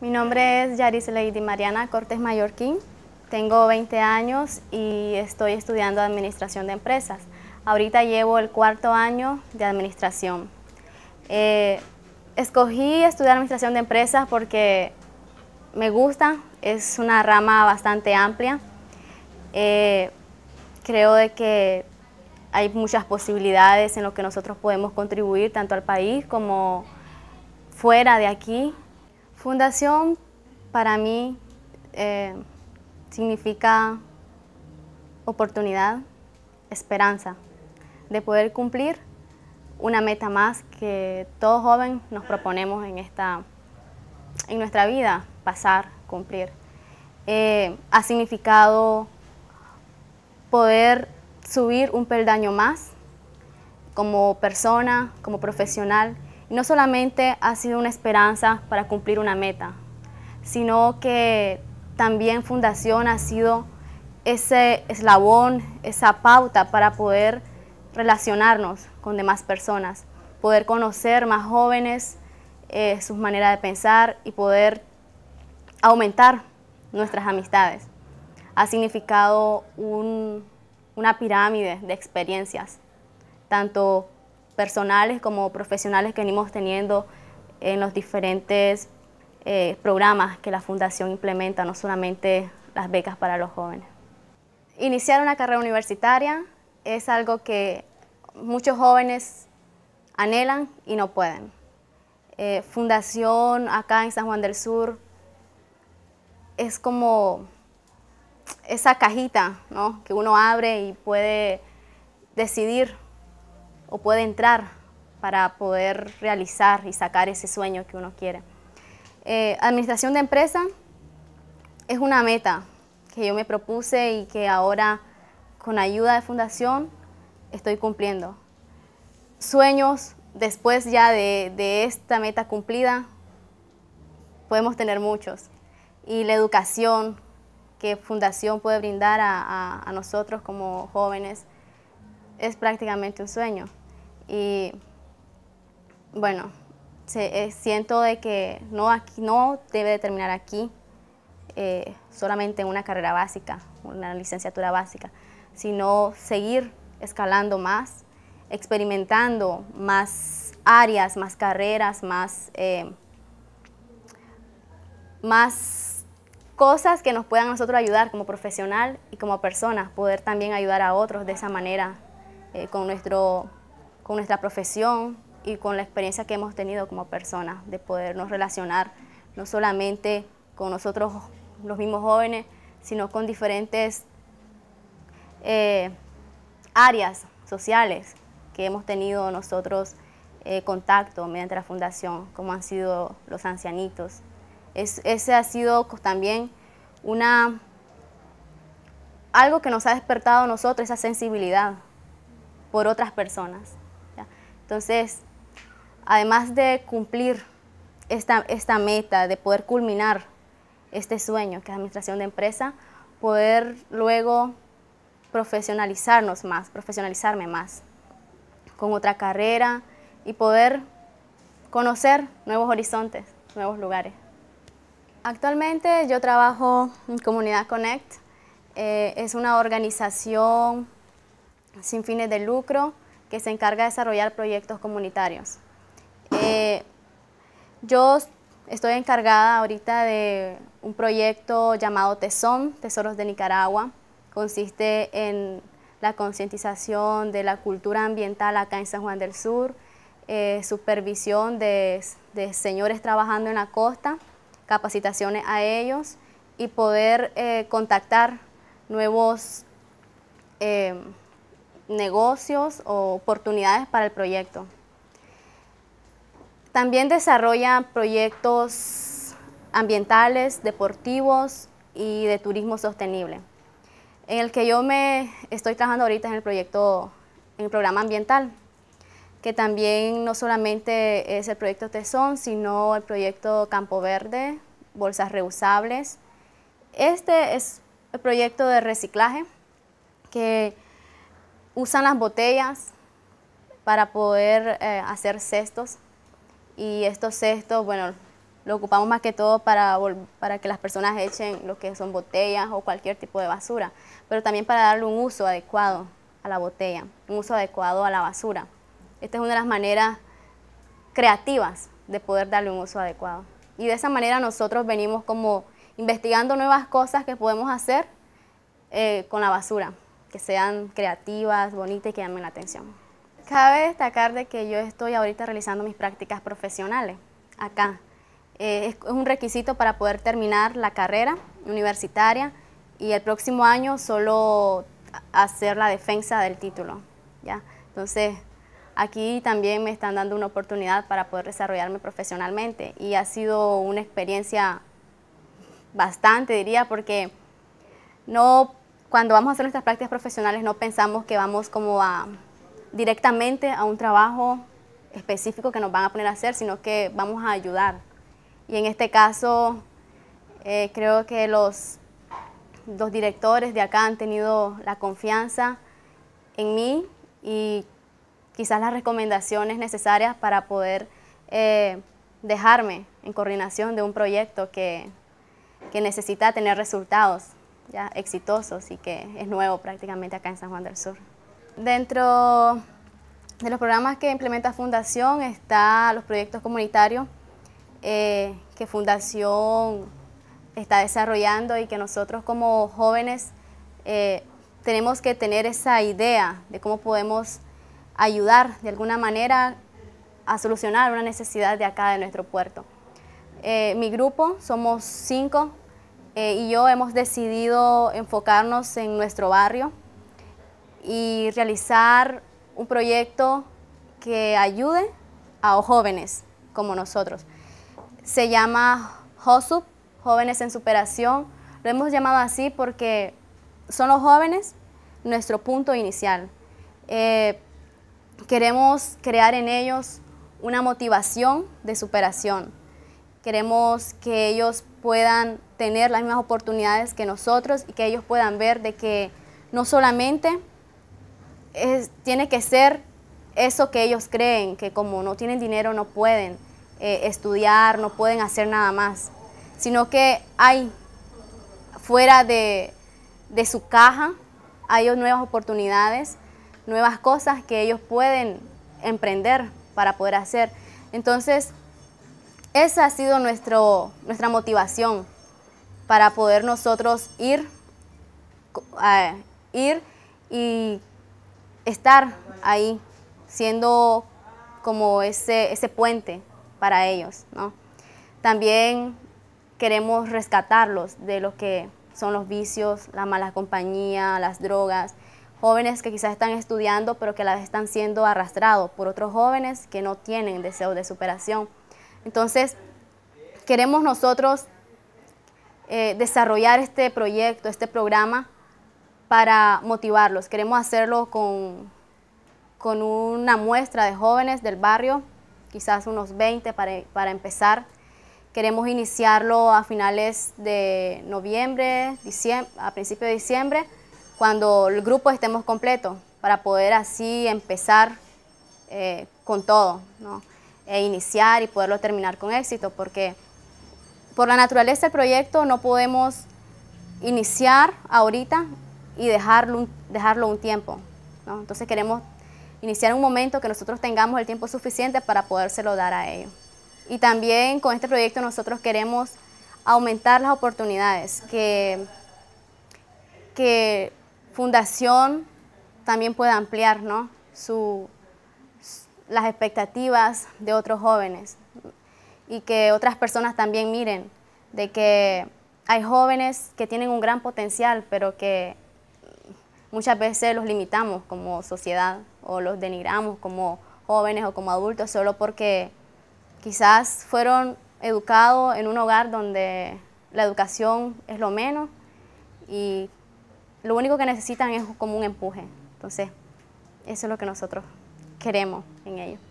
Mi nombre es Yaris Lady Mariana Cortés Mallorquín. Tengo 20 años y estoy estudiando Administración de Empresas. Ahorita llevo el cuarto año de Administración. Eh, escogí estudiar Administración de Empresas porque me gusta, es una rama bastante amplia. Eh, creo de que hay muchas posibilidades en lo que nosotros podemos contribuir tanto al país como fuera de aquí Fundación para mí eh, significa oportunidad, esperanza de poder cumplir una meta más que todo joven nos proponemos en, esta, en nuestra vida, pasar, cumplir. Eh, ha significado poder subir un peldaño más como persona, como profesional, no solamente ha sido una esperanza para cumplir una meta, sino que también Fundación ha sido ese eslabón, esa pauta para poder relacionarnos con demás personas, poder conocer más jóvenes, eh, sus maneras de pensar y poder aumentar nuestras amistades. Ha significado una pirámide de experiencias, tanto personales como profesionales que venimos teniendo en los diferentes eh, programas que la Fundación implementa, no solamente las becas para los jóvenes. Iniciar una carrera universitaria es algo que muchos jóvenes anhelan y no pueden. Eh, fundación acá en San Juan del Sur es como esa cajita ¿no? que uno abre y puede decidir o puede entrar para poder realizar y sacar ese sueño que uno quiere. Eh, administración de empresa es una meta que yo me propuse y que ahora con ayuda de fundación estoy cumpliendo. Sueños después ya de, esta meta cumplida podemos tener muchos y la educación que fundación puede brindar a nosotros como jóvenes es prácticamente un sueño. Y bueno, eh, siento de que no, aquí, no debe terminar aquí, eh, solamente una carrera básica, una licenciatura básica, sino seguir escalando más, experimentando más áreas, más carreras, más, eh, más cosas que nos puedan nosotros ayudar como profesional y como personas, poder también ayudar a otros de esa manera, con nuestro con nuestra profesión y con la experiencia que hemos tenido como personas, de podernos relacionar no solamente con nosotros los mismos jóvenes, sino con diferentes eh, áreas sociales que hemos tenido nosotros eh, contacto mediante la fundación, como han sido los ancianitos. ese ha sido también una, algo que nos ha despertado a nosotros, esa sensibilidad por otras personas. Entonces, además de cumplir esta, meta, de poder culminar este sueño que es administración de empresa, poder luego profesionalizarnos más, profesionalizarme más con otra carrera y poder conocer nuevos horizontes, nuevos lugares. Actualmente yo trabajo en Comunidad Connect, eh, es una organización sin fines de lucro que se encarga de desarrollar proyectos comunitarios. Eh, yo estoy encargada ahorita de un proyecto llamado Tesón Tesoros de Nicaragua. Consiste en la concientización de la cultura ambiental acá en San Juan del Sur, eh, supervisión de, señores trabajando en la costa, capacitaciones a ellos y poder eh, contactar nuevos negocios o oportunidades para el proyecto. También desarrolla proyectos ambientales, deportivos y de turismo sostenible. En el que yo me estoy trabajando ahorita es el proyecto, en el programa ambiental, que también no solamente es el proyecto Tesón, sino el proyecto Campo Verde, bolsas reusables. Este es el proyecto de reciclaje que usan las botellas para poder eh, hacer cestos y estos cestos, bueno, lo ocupamos más que todo para, para que las personas echen lo que son botellas o cualquier tipo de basura, pero también para darle un uso adecuado a la botella, un uso adecuado a la basura. Esta es una de las maneras creativas de poder darle un uso adecuado. Y de esa manera nosotros venimos como investigando nuevas cosas que podemos hacer eh, con la basura que sean creativas, bonitas y que llamen la atención. Cabe destacar de que yo estoy ahorita realizando mis prácticas profesionales acá. Eh, es un requisito para poder terminar la carrera universitaria y el próximo año solo hacer la defensa del título. ¿ya? Entonces, aquí también me están dando una oportunidad para poder desarrollarme profesionalmente y ha sido una experiencia bastante, diría, porque no cuando vamos a hacer nuestras prácticas profesionales no pensamos que vamos como a directamente a un trabajo específico que nos van a poner a hacer, sino que vamos a ayudar. Y en este caso, eh, creo que los, los directores de acá han tenido la confianza en mí y quizás las recomendaciones necesarias para poder eh, dejarme en coordinación de un proyecto que necesita tener resultados ya exitosos y que es nuevo prácticamente acá en San Juan del Sur. Dentro de los programas que implementa Fundación está los proyectos comunitarios eh, que Fundación está desarrollando y que nosotros como jóvenes eh, tenemos que tener esa idea de cómo podemos ayudar de alguna manera a solucionar una necesidad de acá de nuestro puerto. Eh, mi grupo somos cinco eh, y yo hemos decidido enfocarnos en nuestro barrio y realizar un proyecto que ayude a jóvenes como nosotros. Se llama JOSUP, Jóvenes en Superación. Lo hemos llamado así porque son los jóvenes nuestro punto inicial. Eh, queremos crear en ellos una motivación de superación. Queremos que ellos puedan tener las mismas oportunidades que nosotros y que ellos puedan ver de que no solamente tiene que ser eso que ellos creen, que como no tienen dinero no pueden eh, estudiar, no pueden hacer nada más, sino que hay fuera de, su caja, hay nuevas oportunidades, nuevas cosas que ellos pueden emprender para poder hacer. Entonces, esa ha sido nuestra motivación para poder nosotros ir, ir y estar ahí, siendo como ese, ese puente para ellos. También queremos rescatarlos de lo que son los vicios, la mala compañía, las drogas, jóvenes que quizás están estudiando pero que las están siendo arrastrados por otros jóvenes que no tienen deseo de superación. Entonces, queremos nosotros eh, desarrollar este proyecto, este programa para motivarlos. Queremos hacerlo con, una muestra de jóvenes del barrio, quizás unos 20 para, empezar. Queremos iniciarlo a finales de noviembre, a principios de diciembre, cuando el grupo estemos completo, para poder así empezar eh, con todo, e iniciar y poderlo terminar con éxito, porque por la naturaleza del proyecto no podemos iniciar ahorita y dejarlo un, dejarlo un tiempo. Entonces queremos iniciar un momento que nosotros tengamos el tiempo suficiente para podérselo dar a ellos. Y también con este proyecto nosotros queremos aumentar las oportunidades, que, Fundación también pueda ampliar ¿no? Su, las expectativas de otros jóvenes y que otras personas también miren de que hay jóvenes que tienen un gran potencial, pero que muchas veces los limitamos como sociedad o los denigramos como jóvenes o como adultos solo porque quizás fueron educados en un hogar donde la educación es lo menos y lo único que necesitan es como un empuje. Entonces, eso es lo que nosotros queremos en ellos.